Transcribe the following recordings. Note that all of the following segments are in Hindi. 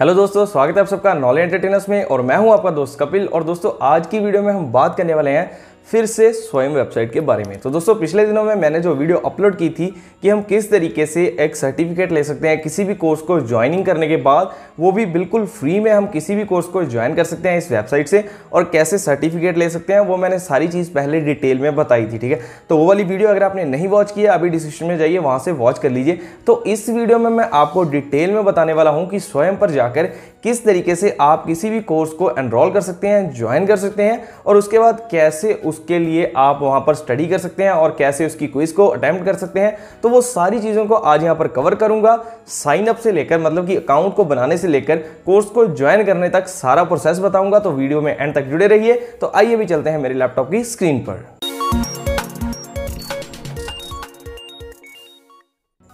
हेलो दोस्तों स्वागत है आप सबका नॉलेज एंटरटेनर्स में और मैं हूं आपका दोस्त कपिल और दोस्तों आज की वीडियो में हम बात करने वाले हैं फिर से स्वयं वेबसाइट के बारे में तो दोस्तों पिछले दिनों में मैंने जो वीडियो अपलोड की थी कि हम किस तरीके से एक सर्टिफिकेट ले सकते हैं किसी भी कोर्स को ज्वाइनिंग करने के बाद वो भी बिल्कुल फ्री में हम किसी भी कोर्स को ज्वाइन कर सकते हैं इस वेबसाइट से और कैसे सर्टिफिकेट ले सकते हैं वो मैंने सारी चीज़ पहले डिटेल में बताई थी ठीक है तो वो वाली वीडियो अगर आपने नहीं वॉच किया अभी डिस्क्रिप्शन में जाइए वहाँ से वॉच कर लीजिए तो इस वीडियो में मैं आपको डिटेल में बताने वाला हूँ कि स्वयं पर जाकर किस तरीके से आप किसी भी कोर्स को एनरोल कर सकते हैं ज्वाइन कर सकते हैं और उसके बाद कैसे उस उसके लिए आप वहां पर स्टडी कर सकते हैं और कैसे उसकी क्विज़ को अटैम्प्ट कर सकते हैं तो वो सारी चीज़ों को आज यहां पर कवर करूंगा साइन अप से लेकर मतलब कि अकाउंट को बनाने से लेकर कोर्स को ज्वाइन करने तक सारा प्रोसेस बताऊंगा तो वीडियो में एंड तक जुड़े रहिए तो आइए भी चलते हैं मेरे लैपटॉप की स्क्रीन पर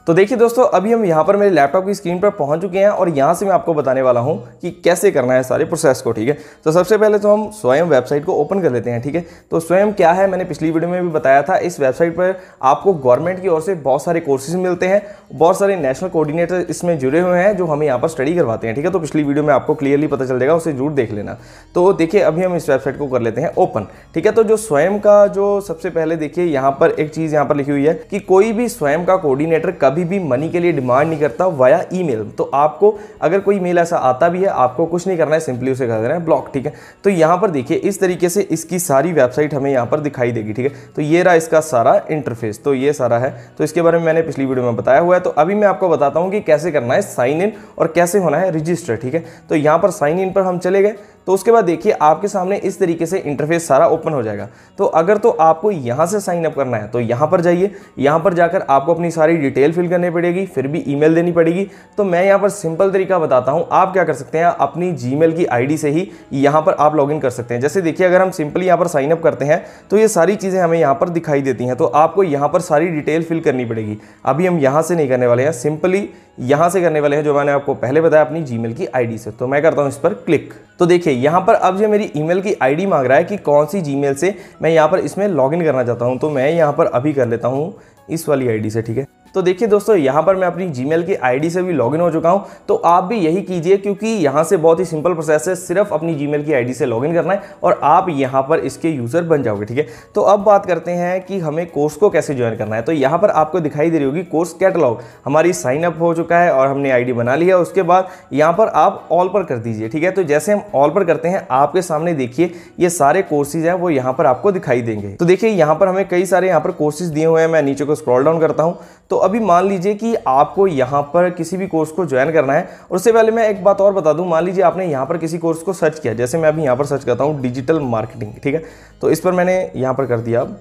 तो देखिए दोस्तों अभी हम यहाँ पर मेरे लैपटॉप की स्क्रीन पर पहुँच चुके हैं और यहाँ से मैं आपको बताने वाला हूँ कि कैसे करना है सारे प्रोसेस को ठीक है तो सबसे पहले तो हम स्वयं वेबसाइट को ओपन कर लेते हैं ठीक है तो स्वयं क्या है मैंने पिछली वीडियो में भी बताया था इस वेबसाइट पर आपको गवर्नमेंट की ओर से बहुत सारे कोर्सेज मिलते हैं बहुत सारे नेशनल कोऑर्डिनेटर इसमें जुड़े हुए हैं जो हमें यहाँ पर स्टडी करवाते हैं ठीक है तो पिछली वीडियो में आपको क्लियरली पता चल जाएगा उसे जरूर देख लेना तो देखिए अभी हम इस वेबसाइट को कर लेते हैं ओपन ठीक है तो जो स्वयं का जो सबसे पहले देखिए यहाँ पर एक चीज़ यहाँ पर लिखी हुई है कि कोई भी स्वयं का कोऑर्डिनेटर कब कभी भी मनी के लिए डिमांड नहीं करता वाया ईमेल तो आपको अगर कोई मेल ऐसा आता भी है आपको कुछ नहीं करना है सिंपली उसे कर देना है ब्लॉक ठीक है तो यहाँ पर देखिए इस तरीके से इसकी सारी वेबसाइट हमें यहाँ पर दिखाई देगी ठीक है तो ये रहा इसका सारा इंटरफेस तो ये सारा है तो इसके बारे में मैंने पिछली वीडियो में बताया हुआ है तो अभी मैं आपको बताता हूँ कि कैसे करना है साइन इन और कैसे होना है रजिस्टर ठीक है तो यहाँ पर साइन इन पर हम चले गए तो उसके बाद देखिए आपके सामने इस तरीके से इंटरफेस सारा ओपन हो जाएगा तो अगर तो आपको यहाँ से साइन अप करना है तो यहाँ पर जाइए यहाँ पर जाकर आपको अपनी सारी डिटेल फिल करनी पड़ेगी फिर भी ईमेल देनी पड़ेगी तो मैं यहाँ पर सिंपल तरीका बताता हूँ आप क्या कर सकते हैं अपनी जी की आई से ही यहाँ पर आप लॉग कर सकते हैं जैसे देखिए अगर हम सिंपली यहाँ पर साइन अप करते हैं तो ये सारी चीज़ें हमें यहाँ पर दिखाई देती हैं तो आपको यहाँ पर सारी डिटेल फिल करनी पड़ेगी अभी हम यहाँ से नहीं करने वाले हैं सिंपली यहाँ से करने वाले हैं जो मैंने आपको पहले बताया अपनी जीमेल की आईडी से तो मैं करता हूँ इस पर क्लिक तो देखिए यहाँ पर अब ये मेरी ईमेल की आईडी मांग रहा है कि कौन सी जीमेल से मैं यहाँ पर इसमें लॉगिन करना चाहता हूँ तो मैं यहाँ पर अभी कर लेता हूँ इस वाली आईडी से ठीक है तो देखिए दोस्तों यहाँ पर मैं अपनी जी की आई से भी लॉग हो चुका हूँ तो आप भी यही कीजिए क्योंकि यहाँ से बहुत ही सिंपल प्रोसेस है सिर्फ अपनी जी की आई से लॉग करना है और आप यहाँ पर इसके यूज़र बन जाओगे ठीक है तो अब बात करते हैं कि हमें कोर्स को कैसे ज्वाइन करना है तो यहाँ पर आपको दिखाई दे रही होगी कोर्स कैटलॉग हमारी साइन अप हो चुका है और हमने आईडी बना लिया है उसके बाद यहाँ पर आप ऑल पर कर दीजिए ठीक है तो जैसे हम ऑल पर करते हैं आपके सामने देखिए ये सारे कोर्सेज हैं वो यहाँ पर आपको दिखाई देंगे तो देखिए यहाँ पर हमें कई सारे यहाँ पर कोर्सेज दिए हुए हैं मैं नीचे को स्क्रॉल डाउन करता हूँ तो अभी मान लीजिए कि आपको यहाँ पर किसी भी कोर्स को ज्वाइन करना है उससे पहले मैं एक बात और बता दूँ मान लीजिए आपने यहाँ पर किसी कोर्स को सर्च किया जैसे मैं अभी यहाँ पर सर्च करता हूँ डिजिटल मार्केटिंग ठीक है तो इस पर मैंने यहाँ पर कर दिया अब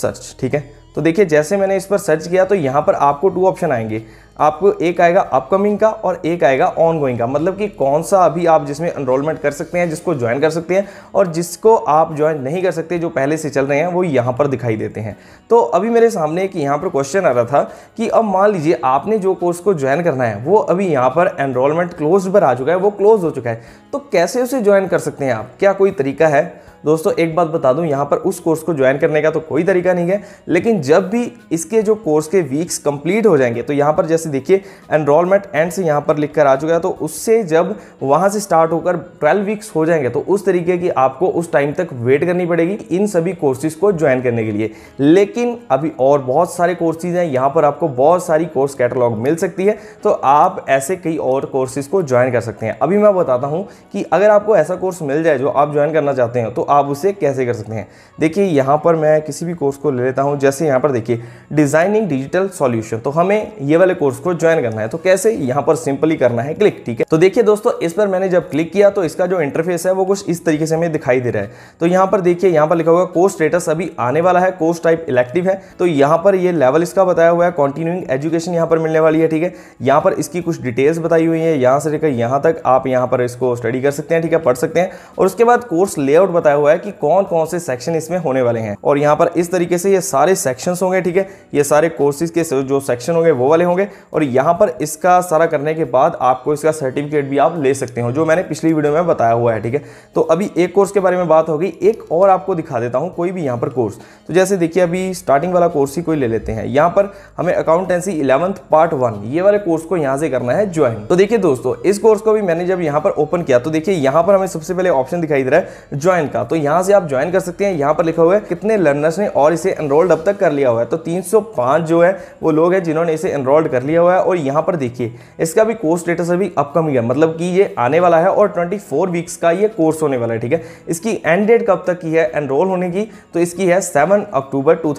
सर्च ठीक है तो देखिए जैसे मैंने इस पर सर्च किया तो यहाँ पर आपको टू ऑप्शन आएंगे आपको एक आएगा अपकमिंग का और एक आएगा ऑन गोइंग का मतलब कि कौन सा अभी आप जिसमें एनरोलमेंट कर सकते हैं जिसको ज्वाइन कर सकते हैं और जिसको आप ज्वाइन नहीं कर सकते जो पहले से चल रहे हैं वो यहाँ पर दिखाई देते हैं तो अभी मेरे सामने एक यहाँ पर क्वेश्चन आ रहा था कि अब मान लीजिए आपने जो कोर्स को ज्वाइन करना है वो अभी यहाँ पर एनरोलमेंट क्लोज पर आ चुका है वो क्लोज हो चुका है तो कैसे उसे ज्वाइन कर सकते हैं आप क्या कोई तरीका है दोस्तों एक बात बता दूं यहाँ पर उस कोर्स को ज्वाइन करने का तो कोई तरीका नहीं है लेकिन जब भी इसके जो कोर्स के वीक्स कंप्लीट हो जाएंगे तो यहाँ पर जैसे देखिए एनरोलमेंट एंड से यहाँ पर लिख कर आ चुका है तो उससे जब वहाँ से स्टार्ट होकर ट्वेल्व वीक्स हो जाएंगे तो उस तरीके की आपको उस टाइम तक वेट करनी पड़ेगी इन सभी कोर्सेज को ज्वाइन करने के लिए लेकिन अभी और बहुत सारे कोर्सेज हैं यहाँ पर आपको बहुत सारी कोर्स कैटलॉग मिल सकती है तो आप ऐसे कई और कोर्सेज को ज्वाइन कर सकते हैं अभी मैं बताता हूँ कि अगर आपको ऐसा कोर्स मिल जाए जो आप ज्वाइन करना चाहते हैं तो आप उसे कैसे कर सकते हैं देखिए यहाँ पर मैं किसी भी कोर्स को ले लेता हूँ जैसे यहाँ पर देखिए डिज़ाइनिंग डिजिटल सॉल्यूशन तो हमें ये वाले कोर्स को ज्वाइन करना है तो कैसे यहाँ पर सिंपली करना है क्लिक ठीक है तो देखिए दोस्तों इस पर मैंने जब क्लिक किया तो इसका जो इंटरफेस है वो कुछ इस तरीके से हमें दिखाई दे रहा है तो यहाँ पर देखिए यहाँ पर लिखा हुआ कोर्स स्टेटस अभी आने वाला है कोर्स टाइप इलेक्टिव है तो यहाँ पर ये लेवल इसका बताया हुआ है कॉन्टिन्यूइंग एजुकेशन यहाँ पर मिलने वाली है ठीक है यहाँ पर इसकी कुछ डिटेल्स बताई हुई है यहाँ से लेकर यहाँ तक आप यहाँ पर इसको स्टडी कर सकते हैं ठीक है पढ़ सकते हैं और उसके बाद कोर्स लेआउट बताया हुआ हुआ है कि कौन कौन से सेक्शन इसमें होने वाले हैं और यहाँ पर इस तरीके से ये सारे सेक्शंस होंगे ठीक है ये सारे कोर्सेज के जो सेक्शन होंगे वो वाले होंगे और यहाँ पर इसका सारा करने के बाद आपको इसका सर्टिफिकेट भी आप ले सकते हो जो मैंने पिछली वीडियो में बताया हुआ है ठीक है तो अभी एक कोर्स के बारे में बात होगी एक और आपको दिखा देता हूँ कोई भी यहाँ पर कोर्स तो जैसे देखिए अभी स्टार्टिंग वाला कोर्स ही कोई ले लेते हैं यहाँ पर हमें अकाउंटेंसी इलेवंथ पार्ट वन ये वाले कोर्स को यहाँ से करना है ज्वाइन तो देखिए दोस्तों इस कोर्स को भी मैंने जब यहाँ पर ओपन किया तो देखिए यहाँ पर हमें सबसे पहले ऑप्शन दिखाई दे रहा है ज्वाइन का तो यहाँ से आप ज्वाइन कर सकते हैं यहाँ पर लिखा हुआ है कितने लर्नर्स ने और इसे एनरोल्ड अब तक कर लिया हुआ है तो 305 जो है वो लोग हैं जिन्होंने इसे एनरोल्ड कर लिया हुआ है और यहाँ पर देखिए इसका भी कोर्स स्टेटस अभी अपकमिंग है मतलब कि ये आने वाला है और ट्वेंटी वीक्स का ये कोर्स होने वाला है ठीक है इसकी एंड डेट कब तक की है एनरोल होने की तो इसकी है सेवन अक्टूबर टू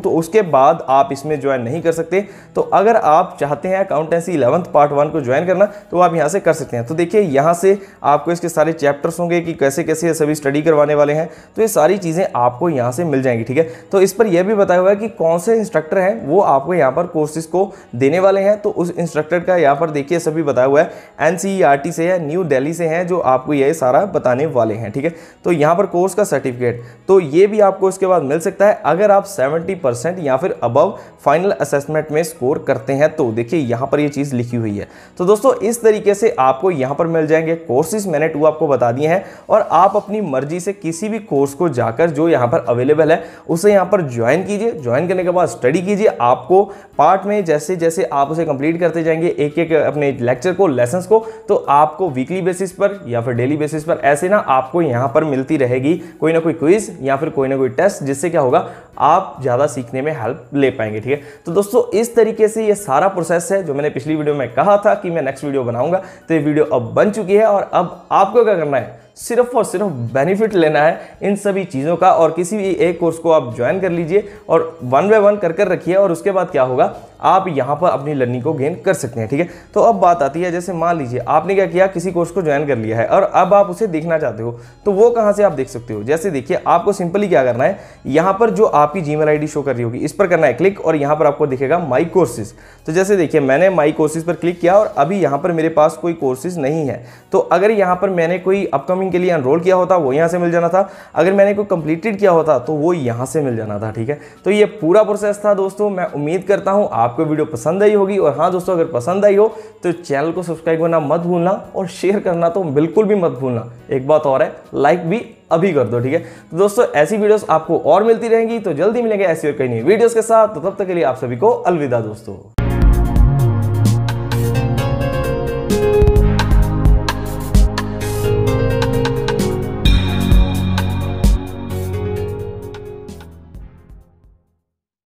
तो उसके बाद आप इसमें ज्वाइन नहीं कर सकते तो अगर आप चाहते हैं अकाउंटेंसी इलेवंथ पार्ट वन को ज्वाइन करना तो आप यहाँ से कर सकते हैं तो देखिए यहाँ से आपको इसके सारे चैप्टर्स होंगे कि कैसे कैसे सभी स्टडी करवाने वाले हैं तो ये सारी चीज़ें आपको यहाँ से मिल जाएंगी ठीक है तो इस पर यह भी बताया हुआ है कि कौन से इंस्ट्रक्टर हैं वो आपको यहाँ पर कोर्सेज को देने वाले हैं तो उस इंस्ट्रक्टर का यहाँ पर देखिए सभी बताया हुआ है N C E R T से है न्यू दिल्ली से हैं जो आपको ये सारा बताने वाले हैं ठीक है तो यहाँ पर कोर्स का सर्टिफिकेट तो ये भी आपको इसके बाद मिल सकता है अगर आप सेवेंटी परसेंट या फिर अबव फाइनल असेसमेंट में स्कोर करते हैं तो देखिए यहाँ पर ये चीज़ लिखी हुई है तो दोस्तों इस तरीके से आपको यहाँ पर मिल जाएंगे कोर्सेज मैंने टू आपको बता दिए हैं और आप अपनी मर्जी गलती से किसी भी कोर्स को जाकर जो यहाँ पर अवेलेबल है उसे यहाँ पर ज्वाइन कीजिए ज्वाइन करने के बाद स्टडी कीजिए आपको पार्ट में जैसे जैसे आप उसे कंप्लीट करते जाएंगे एक एक अपने लेक्चर को लेसन को तो आपको वीकली बेसिस पर या फिर डेली बेसिस पर ऐसे ना आपको यहाँ पर मिलती रहेगी कोई ना कोई क्विज या फिर कोई ना कोई टेस्ट जिससे क्या होगा आप ज़्यादा सीखने में हेल्प ले पाएंगे ठीक है तो दोस्तों इस तरीके से ये सारा प्रोसेस है जो मैंने पिछली वीडियो में कहा था कि मैं नेक्स्ट वीडियो बनाऊंगा तो ये वीडियो अब बन चुकी है और अब आपको क्या करना है सिर्फ और सिर्फ बेनिफिट लेना है इन सभी चीज़ों का और किसी भी एक कोर्स को आप ज्वाइन कर लीजिए और वन बाय वन कर कर रखिए और उसके बाद क्या होगा आप यहाँ पर अपनी लर्निंग को गेन कर सकते हैं ठीक है तो अब बात आती है जैसे मान लीजिए आपने क्या किया किसी कोर्स को ज्वाइन कर लिया है और अब आप उसे देखना चाहते हो तो वो कहाँ से आप देख सकते हो जैसे देखिए आपको सिंपली क्या करना है यहाँ पर जो आपकी जी मेल शो कर रही होगी इस पर करना है क्लिक और यहाँ पर आपको दिखेगा माई कोर्सेज तो जैसे देखिए मैंने माई कोर्सेज पर क्लिक किया और अभी यहाँ पर मेरे पास कोई कोर्सेज नहीं है तो अगर यहाँ पर मैंने कोई अपकमिंग के लिए अनरोल किया होता वो यहाँ से मिल जाना था अगर मैंने कोई कंप्लीटेड किया होता तो वो यहाँ से मिल जाना था ठीक है तो ये पूरा प्रोसेस था दोस्तों मैं उम्मीद करता हूँ आप आपको वीडियो पसंद आई होगी और हाँ दोस्तों अगर पसंद आई हो तो चैनल को सब्सक्राइब करना मत भूलना और शेयर करना तो बिल्कुल भी मत भूलना एक बात और है लाइक भी अभी कर दो ठीक है तो दोस्तों ऐसी वीडियोस आपको और मिलती रहेंगी तो जल्दी मिलेंगे ऐसी और कई नई वीडियोस के साथ तो तब तक के लिए आप सभी को अलविदा दोस्तों